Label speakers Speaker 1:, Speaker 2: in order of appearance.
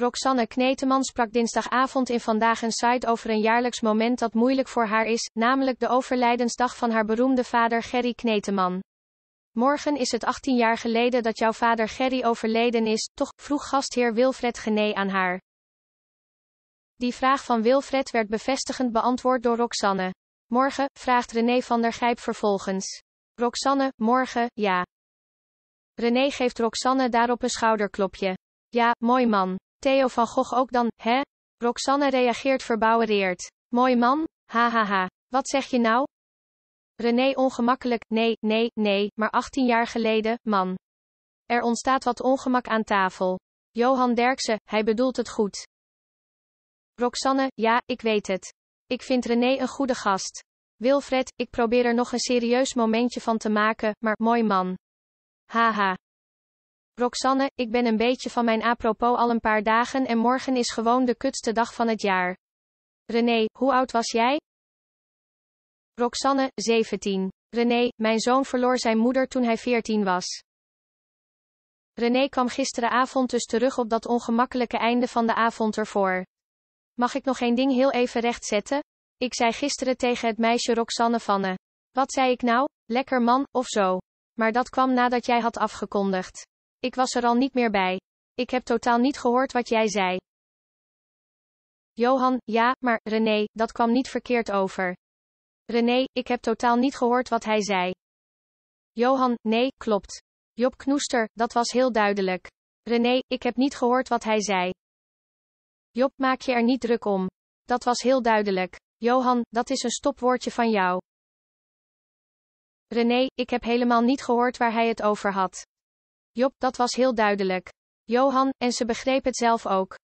Speaker 1: Roxanne Kneteman sprak dinsdagavond in Vandaag een site over een jaarlijks moment dat moeilijk voor haar is, namelijk de overlijdensdag van haar beroemde vader Gerry Kneteman. Morgen is het 18 jaar geleden dat jouw vader Gerry overleden is, toch? vroeg gastheer Wilfred Gené aan haar. Die vraag van Wilfred werd bevestigend beantwoord door Roxanne. Morgen, vraagt René van der Gijp vervolgens. Roxanne, morgen, ja. René geeft Roxanne daarop een schouderklopje. Ja, mooi man. Theo van Gogh ook dan, hè? Roxanne reageert verbouwereerd. Mooi man, hahaha. Wat zeg je nou? René ongemakkelijk, nee, nee, nee, maar 18 jaar geleden, man. Er ontstaat wat ongemak aan tafel. Johan Derksen, hij bedoelt het goed. Roxanne, ja, ik weet het. Ik vind René een goede gast. Wilfred, ik probeer er nog een serieus momentje van te maken, maar mooi man. Haha. Roxanne, ik ben een beetje van mijn apropos al een paar dagen en morgen is gewoon de kutste dag van het jaar. René, hoe oud was jij? Roxanne, 17. René, mijn zoon verloor zijn moeder toen hij 14 was. René kwam gisteravond dus terug op dat ongemakkelijke einde van de avond ervoor. Mag ik nog één ding heel even rechtzetten? Ik zei gisteren tegen het meisje Roxanne vanne. Eh, wat zei ik nou? Lekker man, of zo. Maar dat kwam nadat jij had afgekondigd. Ik was er al niet meer bij. Ik heb totaal niet gehoord wat jij zei. Johan, ja, maar, René, dat kwam niet verkeerd over. René, ik heb totaal niet gehoord wat hij zei. Johan, nee, klopt. Job Knoester, dat was heel duidelijk. René, ik heb niet gehoord wat hij zei. Job, maak je er niet druk om. Dat was heel duidelijk. Johan, dat is een stopwoordje van jou. René, ik heb helemaal niet gehoord waar hij het over had. Job, dat was heel duidelijk. Johan, en ze begreep het zelf ook.